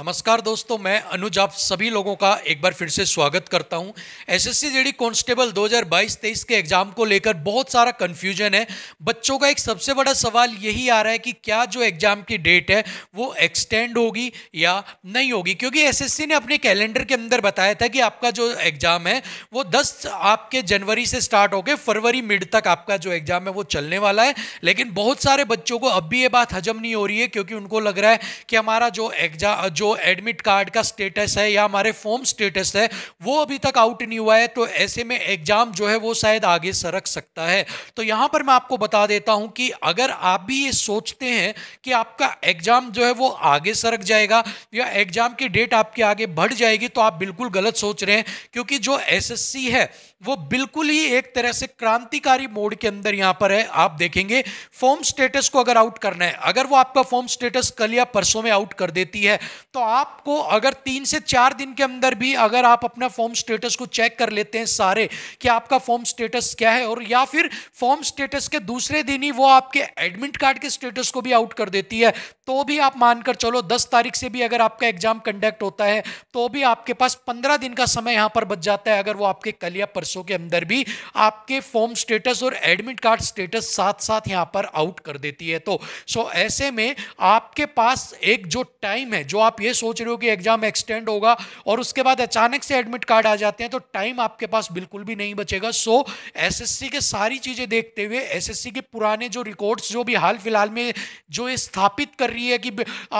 नमस्कार दोस्तों मैं अनुज आप सभी लोगों का एक बार फिर से स्वागत करता हूं एसएससी जेडी कांस्टेबल 2022-23 के एग्जाम को लेकर बहुत सारा कन्फ्यूजन है बच्चों का एक सबसे बड़ा सवाल यही आ रहा है कि क्या जो एग्जाम की डेट है वो एक्सटेंड होगी या नहीं होगी क्योंकि एसएससी ने अपने कैलेंडर के अंदर बताया था कि आपका जो एग्जाम है वो दस आपके जनवरी से स्टार्ट होकर फरवरी मिड तक आपका जो एग्जाम है वो चलने वाला है लेकिन बहुत सारे बच्चों को अब भी ये बात हजम नहीं हो रही है क्योंकि उनको लग रहा है कि हमारा जो एग्जाम जो एडमिट कार्ड का स्टेटस है या हमारे फॉर्म स्टेटस है वो अभी तक आउट नहीं हुआ है तो ऐसे में एग्जाम जो है वो शायद आगे सरक सकता है तो यहां पर मैं आपको बता देता हूं कि अगर आप भी ये सोचते हैं कि आपका एग्जाम जो है वो आगे सरक जाएगा या एग्जाम की डेट आपके आगे बढ़ जाएगी तो आप बिल्कुल गलत सोच रहे हैं क्योंकि जो एस है वो बिल्कुल ही एक तरह से क्रांतिकारी मोड के अंदर यहाँ पर है आप देखेंगे फॉर्म स्टेटस को अगर आउट करना है अगर वो आपका फॉर्म स्टेटस कल या परसों में आउट कर देती है तो आपको अगर तीन से चार दिन के अंदर भी अगर आप अपना फॉर्म स्टेटस को चेक कर लेते हैं सारे कि आपका फॉर्म स्टेटस क्या है और या फिर फॉर्म स्टेटस के दूसरे दिन ही वो आपके एडमिट कार्ड के स्टेटस को भी आउट कर देती है तो भी आप मानकर चलो दस तारीख से भी अगर आपका एग्जाम कंडक्ट होता है तो भी आपके पास पंद्रह दिन का समय यहाँ पर बच जाता है अगर वो आपके कल या परसों के अंदर भी आपके फॉर्म स्टेटस और एडमिट कार्ड स्टेटस साथ साथ यहाँ पर आउट कर देती है तो सो ऐसे में आपके पास एक जो टाइम है जो आप ये सोच रहे हो कि एग्जाम एक्सटेंड होगा और उसके बाद अचानक से एडमिट कार्ड आ जाते हैं तो टाइम आपके पास बिल्कुल भी नहीं बचेगा सो so, एसएससी के सारी चीज़ें देखते हुए एसएससी के पुराने जो रिकॉर्ड्स जो भी हाल फिलहाल में जो ये स्थापित कर रही है कि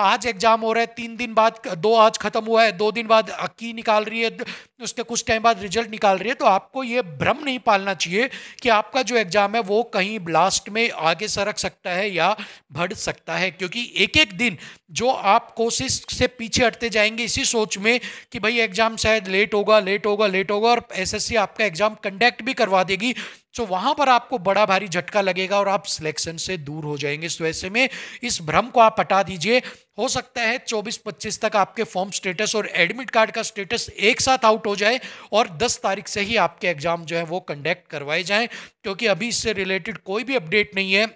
आज एग्जाम हो रहा है तीन दिन बाद दो आज खत्म हुआ है दो दिन बाद अक्की निकाल रही है उसके कुछ टाइम बाद रिजल्ट निकाल रही है तो आपको ये भ्रम नहीं पालना चाहिए कि आपका जो एग्जाम है वो कहीं ब्लास्ट में आगे सरक सकता है या बढ़ सकता है क्योंकि एक एक दिन जो आप कोशिश से स्टेप पीछे हटते जाएंगे इसी सोच में कि भाई एग्जाम शायद लेट होगा लेट होगा लेट होगा और एसएससी आपका एग्जाम कंडक्ट भी करवा देगी तो वहां पर आपको बड़ा भारी झटका लगेगा और आप सिलेक्शन से दूर हो जाएंगे तो ऐसे में इस भ्रम को आप हटा दीजिए हो सकता है 24-25 तक आपके फॉर्म स्टेटस और एडमिट कार्ड का स्टेटस एक साथ आउट हो जाए और 10 तारीख से ही आपके एग्जाम जो है वो कंडक्ट करवाए जाएं क्योंकि अभी इससे रिलेटेड कोई भी अपडेट नहीं है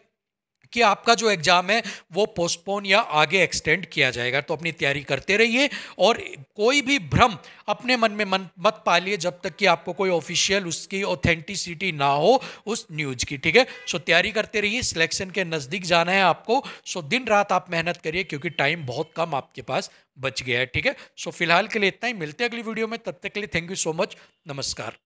कि आपका जो एग्ज़ाम है वो पोस्टपोन या आगे एक्सटेंड किया जाएगा तो अपनी तैयारी करते रहिए और कोई भी भ्रम अपने मन में मन मत पालिए जब तक कि आपको कोई ऑफिशियल उसकी ऑथेंटिसिटी ना हो उस न्यूज़ की ठीक है सो तैयारी करते रहिए सिलेक्शन के नज़दीक जाना है आपको सो दिन रात आप मेहनत करिए क्योंकि टाइम बहुत कम आपके पास बच गया है ठीक है सो फिलहाल के लिए इतना ही मिलते हैं अगली वीडियो में तब तक के लिए थैंक यू सो मच नमस्कार